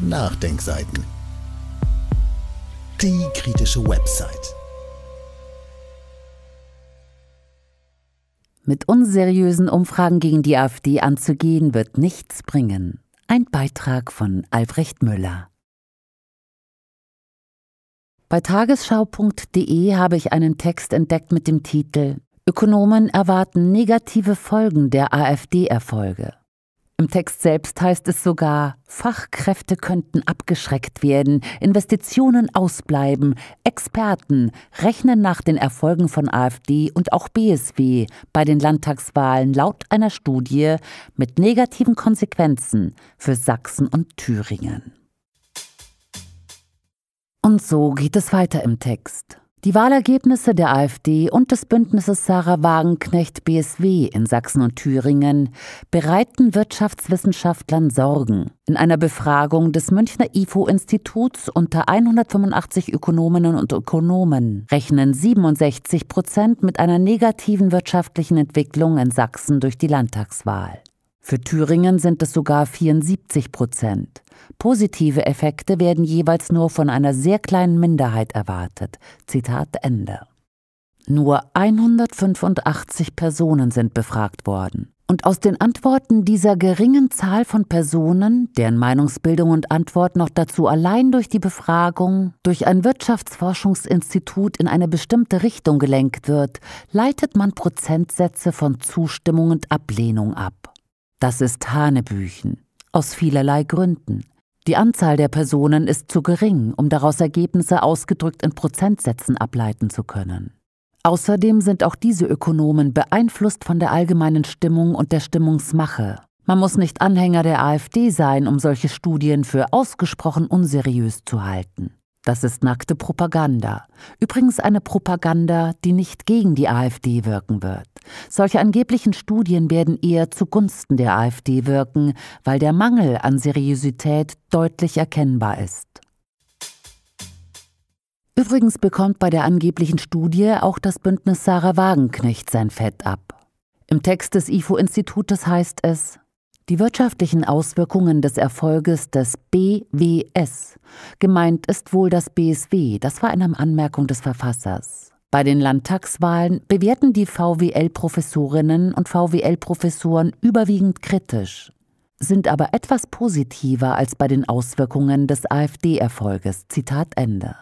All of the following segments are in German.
Nachdenkseiten. Die kritische Website. Mit unseriösen Umfragen gegen die AfD anzugehen, wird nichts bringen. Ein Beitrag von Albrecht Müller. Bei tagesschau.de habe ich einen Text entdeckt mit dem Titel Ökonomen erwarten negative Folgen der AfD-Erfolge. Im Text selbst heißt es sogar, Fachkräfte könnten abgeschreckt werden, Investitionen ausbleiben, Experten rechnen nach den Erfolgen von AfD und auch BSW bei den Landtagswahlen laut einer Studie mit negativen Konsequenzen für Sachsen und Thüringen. Und so geht es weiter im Text. Die Wahlergebnisse der AfD und des Bündnisses Sarah Wagenknecht BSW in Sachsen und Thüringen bereiten Wirtschaftswissenschaftlern Sorgen. In einer Befragung des Münchner IFO-Instituts unter 185 Ökonominnen und Ökonomen rechnen 67 Prozent mit einer negativen wirtschaftlichen Entwicklung in Sachsen durch die Landtagswahl. Für Thüringen sind es sogar 74 Prozent. Positive Effekte werden jeweils nur von einer sehr kleinen Minderheit erwartet. Zitat Ende. Nur 185 Personen sind befragt worden. Und aus den Antworten dieser geringen Zahl von Personen, deren Meinungsbildung und Antwort noch dazu allein durch die Befragung durch ein Wirtschaftsforschungsinstitut in eine bestimmte Richtung gelenkt wird, leitet man Prozentsätze von Zustimmung und Ablehnung ab. Das ist Hanebüchen. Aus vielerlei Gründen. Die Anzahl der Personen ist zu gering, um daraus Ergebnisse ausgedrückt in Prozentsätzen ableiten zu können. Außerdem sind auch diese Ökonomen beeinflusst von der allgemeinen Stimmung und der Stimmungsmache. Man muss nicht Anhänger der AfD sein, um solche Studien für ausgesprochen unseriös zu halten. Das ist nackte Propaganda. Übrigens eine Propaganda, die nicht gegen die AfD wirken wird. Solche angeblichen Studien werden eher zugunsten der AfD wirken, weil der Mangel an Seriosität deutlich erkennbar ist. Übrigens bekommt bei der angeblichen Studie auch das Bündnis Sarah Wagenknecht sein Fett ab. Im Text des IFO-Institutes heißt es, die wirtschaftlichen Auswirkungen des Erfolges des BWS. Gemeint ist wohl das BSW, das war in einer Anmerkung des Verfassers. Bei den Landtagswahlen bewerten die VWL-Professorinnen und VWL-Professoren überwiegend kritisch, sind aber etwas positiver als bei den Auswirkungen des AfD-Erfolges. Zitat Ende.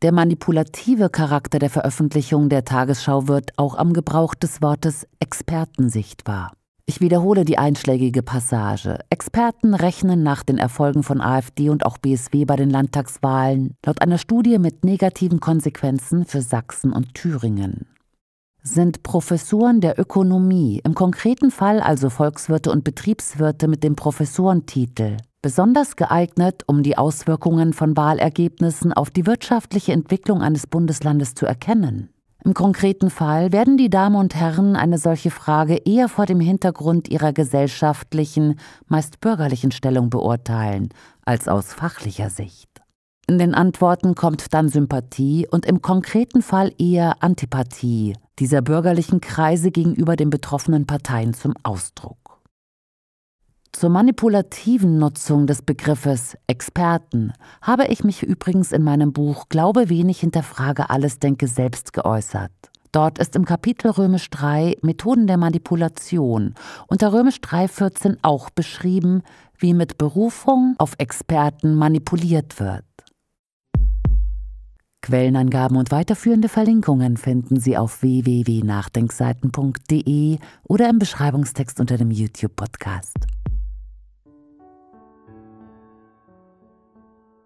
Der manipulative Charakter der Veröffentlichung der Tagesschau wird auch am Gebrauch des Wortes Experten sichtbar. Ich wiederhole die einschlägige Passage. Experten rechnen nach den Erfolgen von AfD und auch BSW bei den Landtagswahlen laut einer Studie mit negativen Konsequenzen für Sachsen und Thüringen. Sind Professoren der Ökonomie, im konkreten Fall also Volkswirte und Betriebswirte mit dem Professorentitel, besonders geeignet, um die Auswirkungen von Wahlergebnissen auf die wirtschaftliche Entwicklung eines Bundeslandes zu erkennen? Im konkreten Fall werden die Damen und Herren eine solche Frage eher vor dem Hintergrund ihrer gesellschaftlichen, meist bürgerlichen Stellung beurteilen, als aus fachlicher Sicht. In den Antworten kommt dann Sympathie und im konkreten Fall eher Antipathie dieser bürgerlichen Kreise gegenüber den betroffenen Parteien zum Ausdruck. Zur manipulativen Nutzung des Begriffes Experten habe ich mich übrigens in meinem Buch Glaube wenig hinterfrage alles denke selbst geäußert. Dort ist im Kapitel Römisch 3 Methoden der Manipulation unter Römisch 3.14 auch beschrieben, wie mit Berufung auf Experten manipuliert wird. Quellenangaben und weiterführende Verlinkungen finden Sie auf www.nachdenkseiten.de oder im Beschreibungstext unter dem YouTube-Podcast.